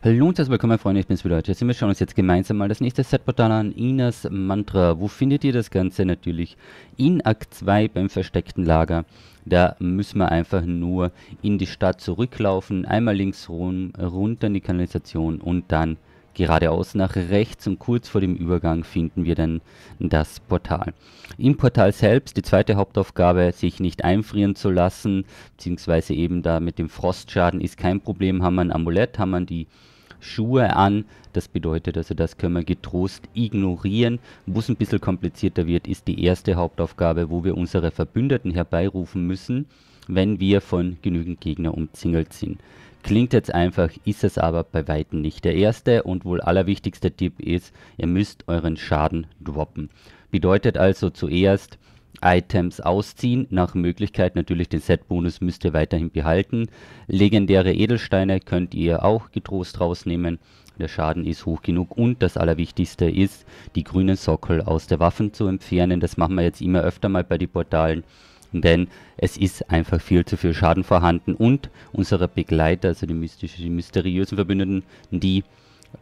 Hallo und herzlich willkommen, Freunde, ich bin's wieder, heute. Wir schauen uns jetzt gemeinsam mal das nächste Setportal an, Inas Mantra. Wo findet ihr das Ganze? Natürlich in Akt 2 beim versteckten Lager. Da müssen wir einfach nur in die Stadt zurücklaufen, einmal links rum, runter in die Kanalisation und dann Geradeaus nach rechts und kurz vor dem Übergang finden wir dann das Portal. Im Portal selbst die zweite Hauptaufgabe, sich nicht einfrieren zu lassen, beziehungsweise eben da mit dem Frostschaden ist kein Problem, haben wir ein Amulett, haben wir die Schuhe an. Das bedeutet also, das können wir getrost ignorieren. Wo es ein bisschen komplizierter wird, ist die erste Hauptaufgabe, wo wir unsere Verbündeten herbeirufen müssen wenn wir von genügend Gegner umzingelt sind. Klingt jetzt einfach, ist es aber bei weitem nicht. Der erste und wohl allerwichtigste Tipp ist, ihr müsst euren Schaden droppen. Bedeutet also zuerst Items ausziehen, nach Möglichkeit natürlich den Set-Bonus müsst ihr weiterhin behalten. Legendäre Edelsteine könnt ihr auch getrost rausnehmen, der Schaden ist hoch genug und das Allerwichtigste ist, die grünen Sockel aus der Waffen zu entfernen. Das machen wir jetzt immer öfter mal bei den Portalen denn es ist einfach viel zu viel Schaden vorhanden und unsere Begleiter, also die, mystischen, die mysteriösen Verbündeten, die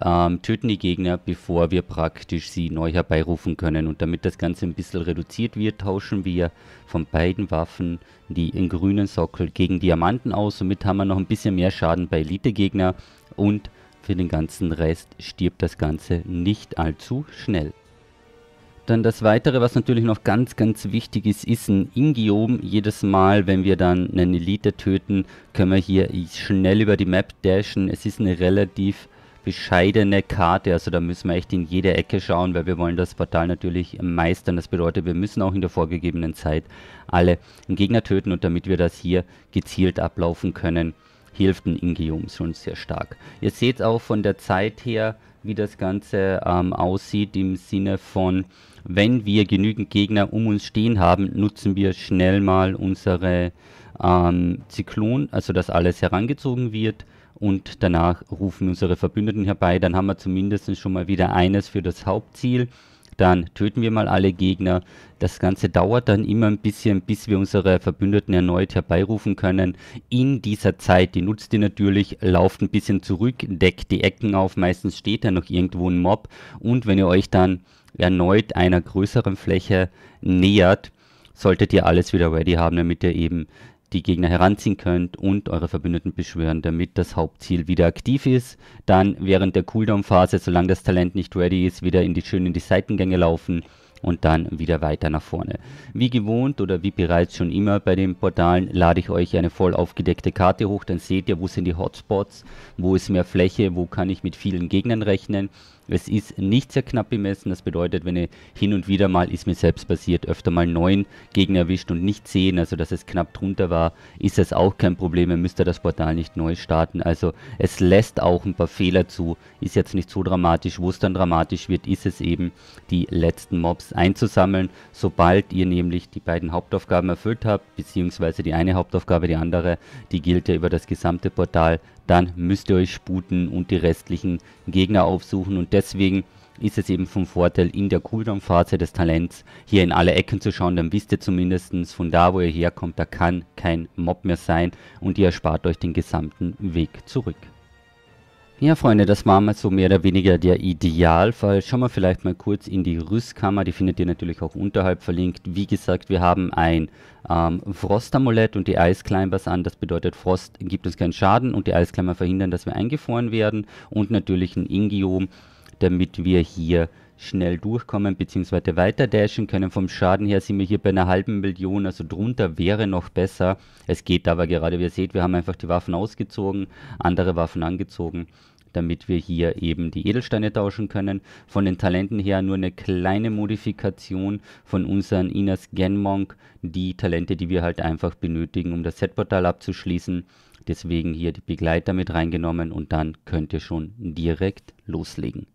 ähm, töten die Gegner, bevor wir praktisch sie neu herbeirufen können. Und damit das Ganze ein bisschen reduziert wird, tauschen wir von beiden Waffen die in grünen Sockel gegen Diamanten aus. Somit haben wir noch ein bisschen mehr Schaden bei Elite-Gegner und für den ganzen Rest stirbt das Ganze nicht allzu schnell. Dann das Weitere, was natürlich noch ganz, ganz wichtig ist, ist ein Ingiom. Jedes Mal, wenn wir dann einen Elite töten, können wir hier schnell über die Map dashen. Es ist eine relativ bescheidene Karte, also da müssen wir echt in jede Ecke schauen, weil wir wollen das Portal natürlich meistern. Das bedeutet, wir müssen auch in der vorgegebenen Zeit alle Gegner töten und damit wir das hier gezielt ablaufen können, hilft ein Ingiom schon sehr stark. Ihr seht auch von der Zeit her, wie das Ganze ähm, aussieht im Sinne von, wenn wir genügend Gegner um uns stehen haben, nutzen wir schnell mal unsere ähm, Zyklon, also dass alles herangezogen wird und danach rufen unsere Verbündeten herbei. Dann haben wir zumindest schon mal wieder eines für das Hauptziel dann töten wir mal alle Gegner. Das Ganze dauert dann immer ein bisschen, bis wir unsere Verbündeten erneut herbeirufen können. In dieser Zeit, die nutzt ihr natürlich, lauft ein bisschen zurück, deckt die Ecken auf, meistens steht da noch irgendwo ein Mob und wenn ihr euch dann erneut einer größeren Fläche nähert, solltet ihr alles wieder ready haben, damit ihr eben die Gegner heranziehen könnt und eure Verbündeten beschwören, damit das Hauptziel wieder aktiv ist. Dann während der Cooldown-Phase, solange das Talent nicht ready ist, wieder in die schön die Seitengänge laufen und dann wieder weiter nach vorne. Wie gewohnt oder wie bereits schon immer bei den Portalen lade ich euch eine voll aufgedeckte Karte hoch, dann seht ihr, wo sind die Hotspots, wo ist mehr Fläche, wo kann ich mit vielen Gegnern rechnen. Es ist nicht sehr knapp bemessen, das bedeutet, wenn ihr hin und wieder mal, ist mir selbst passiert, öfter mal neun Gegner erwischt und nicht zehn, also dass es knapp drunter war, ist das auch kein Problem, ihr müsst das Portal nicht neu starten, also es lässt auch ein paar Fehler zu, ist jetzt nicht so dramatisch, wo es dann dramatisch wird, ist es eben die letzten Mobs einzusammeln. Sobald ihr nämlich die beiden Hauptaufgaben erfüllt habt, beziehungsweise die eine Hauptaufgabe, die andere, die gilt ja über das gesamte Portal, dann müsst ihr euch sputen und die restlichen Gegner aufsuchen und deswegen ist es eben vom Vorteil, in der Cooldown-Phase des Talents hier in alle Ecken zu schauen, dann wisst ihr zumindest von da, wo ihr herkommt, da kann kein Mob mehr sein und ihr erspart euch den gesamten Weg zurück. Ja, Freunde, das war mal so mehr oder weniger der Idealfall. Schauen wir vielleicht mal kurz in die Rüstkammer. Die findet ihr natürlich auch unterhalb verlinkt. Wie gesagt, wir haben ein ähm, Frostamulett und die Eisclimbers an. Das bedeutet, Frost gibt uns keinen Schaden und die Eisclimber verhindern, dass wir eingefroren werden. Und natürlich ein Ingiom, damit wir hier schnell durchkommen bzw. weiter dashen können. Vom Schaden her sind wir hier bei einer halben Million, also drunter wäre noch besser. Es geht aber gerade, wie ihr seht, wir haben einfach die Waffen ausgezogen, andere Waffen angezogen damit wir hier eben die Edelsteine tauschen können. Von den Talenten her nur eine kleine Modifikation von unseren Inas Genmonk, die Talente, die wir halt einfach benötigen, um das Setportal abzuschließen. Deswegen hier die Begleiter mit reingenommen und dann könnt ihr schon direkt loslegen.